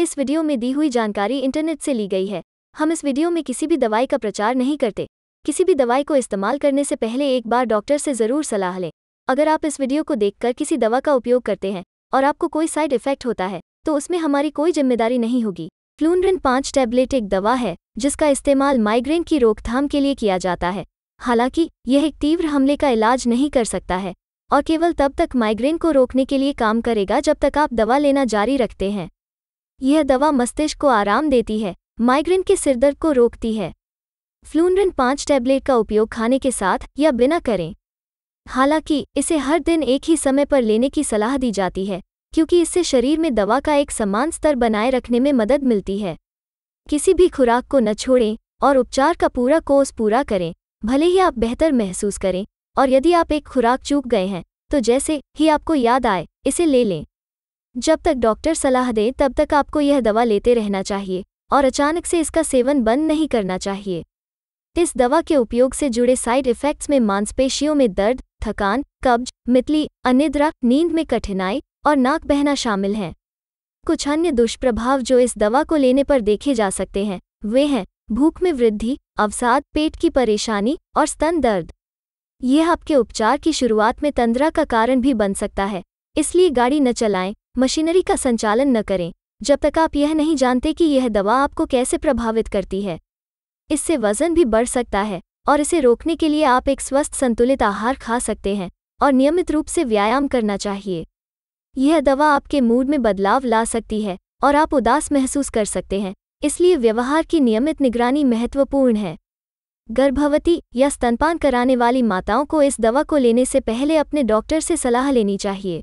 इस वीडियो में दी हुई जानकारी इंटरनेट से ली गई है हम इस वीडियो में किसी भी दवाई का प्रचार नहीं करते किसी भी दवाई को इस्तेमाल करने से पहले एक बार डॉक्टर से ज़रूर सलाह लें अगर आप इस वीडियो को देखकर किसी दवा का उपयोग करते हैं और आपको कोई साइड इफेक्ट होता है तो उसमें हमारी कोई जिम्मेदारी नहीं होगी फ्लूनरिन पाँच टैबलेट एक दवा है जिसका इस्तेमाल माइग्रेन की रोकथाम के लिए किया जाता है हालांकि यह एक तीव्र हमले का इलाज नहीं कर सकता है और केवल तब तक माइग्रेन को रोकने के लिए काम करेगा जब तक आप दवा लेना जारी रखते हैं यह दवा मस्तिष्क को आराम देती है माइग्रेन के सिरदर्द को रोकती है फ्लूनरिन पाँच टैबलेट का उपयोग खाने के साथ या बिना करें हालांकि इसे हर दिन एक ही समय पर लेने की सलाह दी जाती है क्योंकि इससे शरीर में दवा का एक समान स्तर बनाए रखने में मदद मिलती है किसी भी खुराक को न छोड़ें और उपचार का पूरा कोर्स पूरा करें भले ही आप बेहतर महसूस करें और यदि आप एक खुराक चूक गए हैं तो जैसे ही आपको याद आए इसे ले लें जब तक डॉक्टर सलाह दे तब तक आपको यह दवा लेते रहना चाहिए और अचानक से इसका सेवन बंद नहीं करना चाहिए इस दवा के उपयोग से जुड़े साइड इफ़ेक्ट्स में मांसपेशियों में दर्द थकान कब्ज मितली अनिद्रा नींद में कठिनाई और नाक बहना शामिल हैं कुछ अन्य दुष्प्रभाव जो इस दवा को लेने पर देखे जा सकते हैं वे हैं भूख में वृद्धि अवसाद पेट की परेशानी और स्तन दर्द यह आपके उपचार की शुरुआत में तंद्रा का कारण भी बन सकता है इसलिए गाड़ी न चलाएं मशीनरी का संचालन न करें जब तक आप यह नहीं जानते कि यह दवा आपको कैसे प्रभावित करती है इससे वजन भी बढ़ सकता है और इसे रोकने के लिए आप एक स्वस्थ संतुलित आहार खा सकते हैं और नियमित रूप से व्यायाम करना चाहिए यह दवा आपके मूड में बदलाव ला सकती है और आप उदास महसूस कर सकते हैं इसलिए व्यवहार की नियमित निगरानी महत्वपूर्ण है गर्भवती या स्तनपान कराने वाली माताओं को इस दवा को लेने से पहले अपने डॉक्टर से सलाह लेनी चाहिए